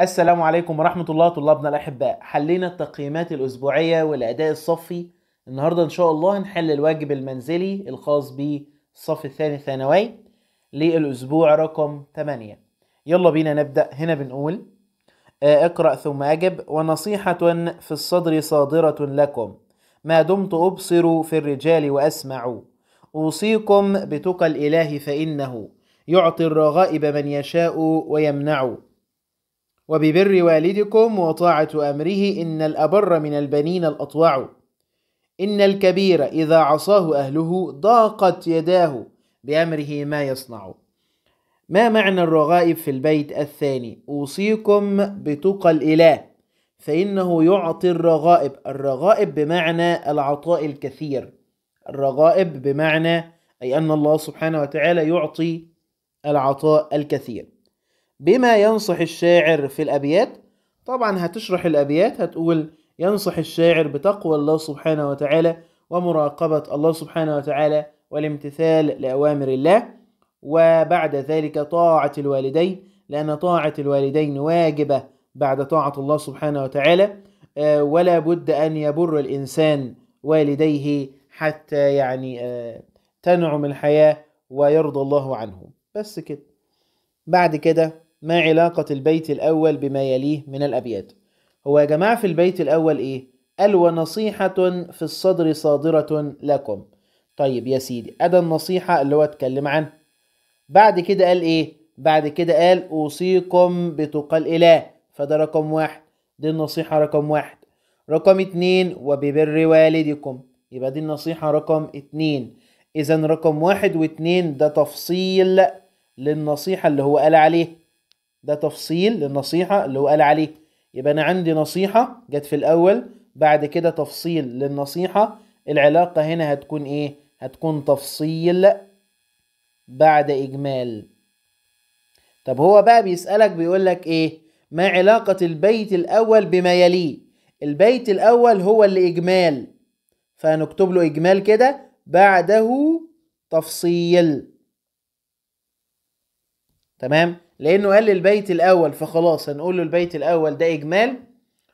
السلام عليكم ورحمة الله طلابنا الأحباء حلينا التقييمات الأسبوعية والأداء الصفي النهاردة إن شاء الله هنحل الواجب المنزلي الخاص بالصف الثاني ثانوي للأسبوع رقم 8 يلا بينا نبدأ هنا بنقول آه، اقرأ ثم أجب ونصيحة في الصدر صادرة لكم ما دمت أبصر في الرجال وأسمع أوصيكم بتقى الإله فإنه يعطي الرغائب من يشاء ويمنع وببر والدكم وطاعة أمره إن الأبر من البنين الأطوع إن الكبير إذا عصاه أهله ضاقت يداه بأمره ما يصنع ما معنى الرغائب في البيت الثاني أوصيكم بتقى الإله فإنه يعطي الرغائب الرغائب بمعنى العطاء الكثير الرغائب بمعنى أي أن الله سبحانه وتعالى يعطي العطاء الكثير بما ينصح الشاعر في الأبيات طبعا هتشرح الأبيات هتقول ينصح الشاعر بتقوى الله سبحانه وتعالى ومراقبة الله سبحانه وتعالى والامتثال لأوامر الله وبعد ذلك طاعة الوالدين لأن طاعة الوالدين واجبة بعد طاعة الله سبحانه وتعالى آه، ولا بد أن يبر الإنسان والديه حتى يعني آه، تنعم الحياة ويرضى الله عنهم بس كده بعد كده ما علاقة البيت الأول بما يليه من الأبيات هو يا جماعة في البيت الأول إيه؟ قال ونصيحة في الصدر صادرة لكم طيب يا سيدي أدى النصيحة اللي هو اتكلم عنها بعد كده قال إيه؟ بعد كده قال أوصيكم بتقى الإله فده رقم واحد دي النصيحة رقم واحد رقم اتنين وببر والدكم يبقى دي النصيحة رقم اتنين إذا رقم واحد واتنين ده تفصيل للنصيحة اللي هو قال عليه ده تفصيل للنصيحة اللي هو قال عليه يبقى أنا عندي نصيحة جت في الأول بعد كده تفصيل للنصيحة العلاقة هنا هتكون إيه؟ هتكون تفصيل بعد إجمال طب هو بقى بيسألك بيقول لك إيه؟ ما علاقة البيت الأول بما يليه؟ البيت الأول هو الإجمال فهنكتب له إجمال كده بعده تفصيل تمام؟ لانه قال البيت الاول فخلاص هنقول له البيت الاول ده اجمال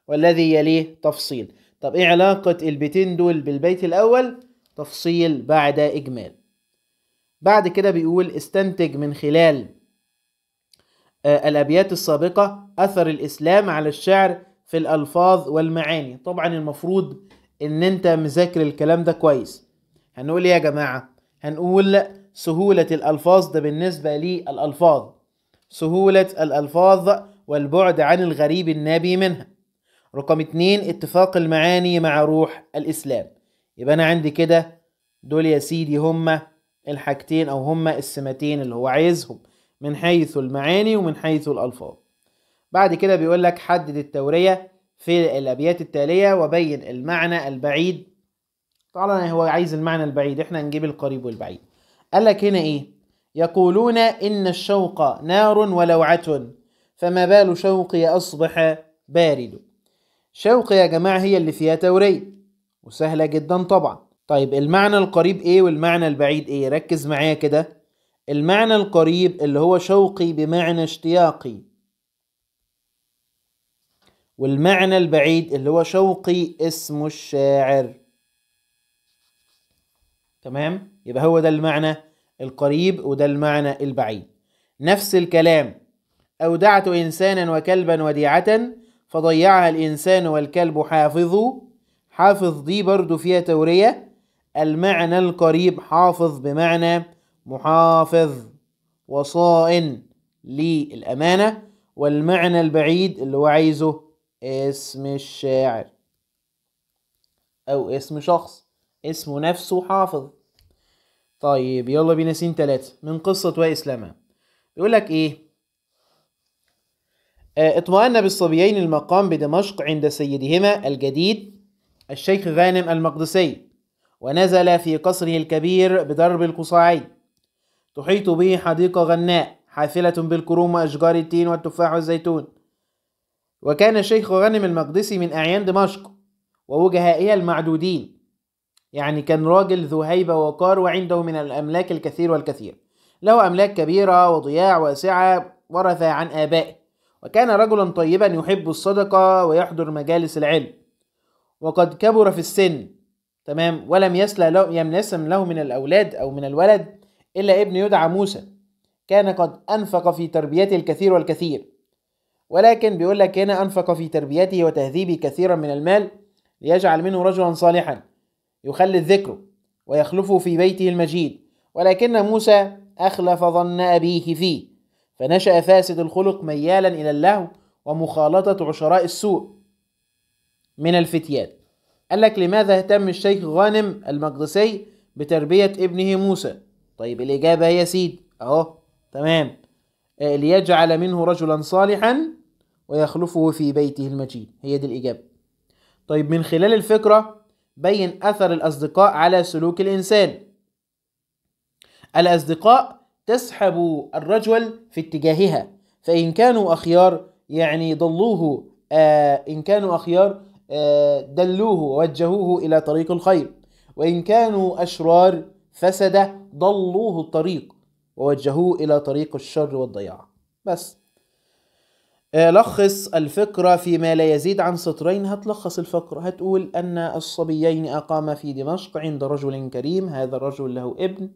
والذي يليه تفصيل طب ايه علاقه البيتين دول بالبيت الاول تفصيل بعد اجمال بعد كده بيقول استنتج من خلال آه، الابيات السابقه اثر الاسلام على الشعر في الالفاظ والمعاني طبعا المفروض ان انت مذاكر الكلام ده كويس هنقول ايه يا جماعه هنقول سهوله الالفاظ ده بالنسبه للالفاظ سهولة الألفاظ والبعد عن الغريب النابي منها رقم اتنين اتفاق المعاني مع روح الإسلام يبقى أنا عندي كده دول يا سيدي هما الحاجتين أو هما السمتين اللي هو عايزهم من حيث المعاني ومن حيث الألفاظ بعد كده بيقول لك حدد التورية في الأبيات التالية وبين المعنى البعيد طبعا هو عايز المعنى البعيد احنا نجيب القريب والبعيد قال لك هنا ايه يقولون إن الشوق نار ولوعة فما بال شوقي أصبح بارد شوق يا جماعة هي اللي فيها توريد وسهلة جدا طبعا طيب المعنى القريب إيه والمعنى البعيد إيه ركز معايا كده المعنى القريب اللي هو شوقي بمعنى اشتياقي والمعنى البعيد اللي هو شوقي اسم الشاعر تمام يبقى هو ده المعنى القريب وده المعنى البعيد نفس الكلام أودعت إنسانا وكلبا وديعة فضيعها الإنسان والكلب حافظه حافظ دي برضو فيها تورية المعنى القريب حافظ بمعنى محافظ وصائن للأمانة والمعنى البعيد اللي هو عايزه اسم الشاعر أو اسم شخص اسمه نفسه حافظ طيب يلا بينا سين تلاتة من قصة وإسلامة بيقول لك إيه آه، اطمأن بالصبيين المقام بدمشق عند سيدهما الجديد الشيخ غانم المقدسي ونزل في قصره الكبير بدرب القصاعي تحيط به حديقة غناء حافلة بالكروم وأشجار التين والتفاح والزيتون وكان الشيخ غانم المقدسي من أعيان دمشق ووجهائها المعدودين يعني كان راجل ذو هيبة ووقار وعنده من الأملاك الكثير والكثير له أملاك كبيرة وضياع واسعة ورث عن آبائه وكان رجلا طيبا يحب الصدقة ويحضر مجالس العلم وقد كبر في السن تمام ولم يسل له يمنسم له من الأولاد أو من الولد إلا ابن يدعى موسى كان قد أنفق في تربيته الكثير والكثير ولكن بيقول لك هنا أنفق في تربيته وتهذيبه كثيرا من المال ليجعل منه رجلا صالحا يخلد ذكره ويخلفه في بيته المجيد ولكن موسى أخلف ظن أبيه فيه فنشأ فاسد الخلق ميالا إلى اللهو ومخالطة عشراء السوء من الفتيات قال لك لماذا اهتم الشيخ غانم المقدسي بتربية ابنه موسى طيب الإجابة هي سيد أهو تمام آه، ليجعل منه رجلا صالحا ويخلفه في بيته المجيد هي دي الإجابة طيب من خلال الفكرة بين أثر الأصدقاء على سلوك الإنسان الأصدقاء تسحب الرجل في اتجاهها فإن كانوا أخيار يعني ضلوه آه إن كانوا أخيار آه دلوه ووجهوه إلى طريق الخير وإن كانوا أشرار فسد ضلوه الطريق ووجهوه إلى طريق الشر والضياع بس لخص الفكرة فيما لا يزيد عن سطرين هتلخص الفقرة هتقول أن الصبيين أقام في دمشق عند رجل كريم هذا الرجل له ابن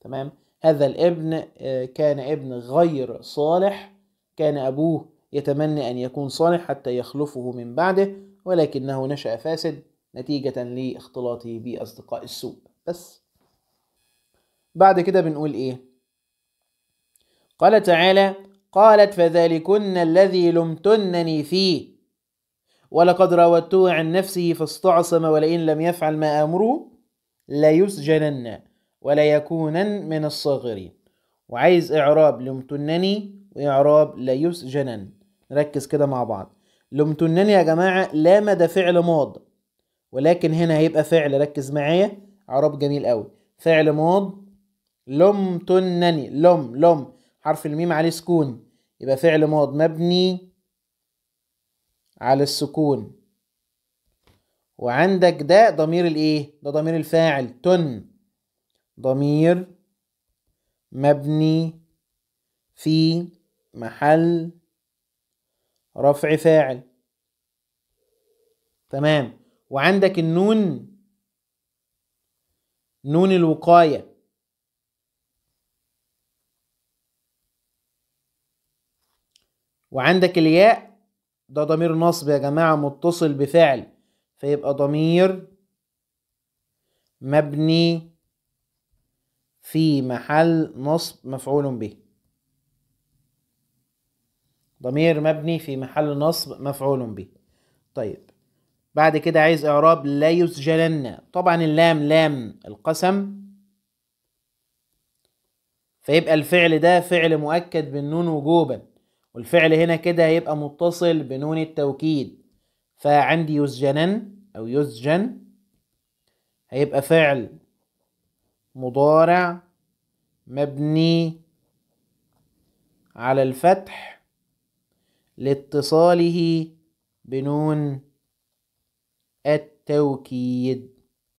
تمام هذا الابن آه، كان ابن غير صالح كان أبوه يتمنى أن يكون صالح حتى يخلفه من بعده ولكنه نشأ فاسد نتيجة لاختلاطه بأصدقاء السوء بس بعد كده بنقول إيه قال تعالى قالت فذلكن الذي لمتنني فيه ولقد راودته عن نفسه فاستعصم ولئن لم يفعل ما آمره ليسجنن وليكونن من الصاغرين وعايز إعراب لمتنني وإعراب ليسجنن نركز كده مع بعض لمتنني يا جماعة لا مدى فعل ماض ولكن هنا هيبقى فعل ركز معايا إعراب جميل قوي فعل ماض لمتنني لم لم حرف الميم عليه سكون يبقى فعل ماض مبني على السكون وعندك ده ضمير الايه ده ضمير الفاعل تن ضمير مبني في محل رفع فاعل تمام وعندك النون نون الوقايه وعندك الياء ده ضمير نصب يا جماعة متصل بفعل فيبقى ضمير مبني في محل نصب مفعول به ضمير مبني في محل نصب مفعول به طيب بعد كده عايز اعراب لا يسجلن طبعا اللام لام القسم فيبقى الفعل ده فعل مؤكد بالنون وجوبا والفعل هنا كده هيبقى متصل بنون التوكيد فعندي يسجنن أو يسجن هيبقى فعل مضارع مبني على الفتح لاتصاله بنون التوكيد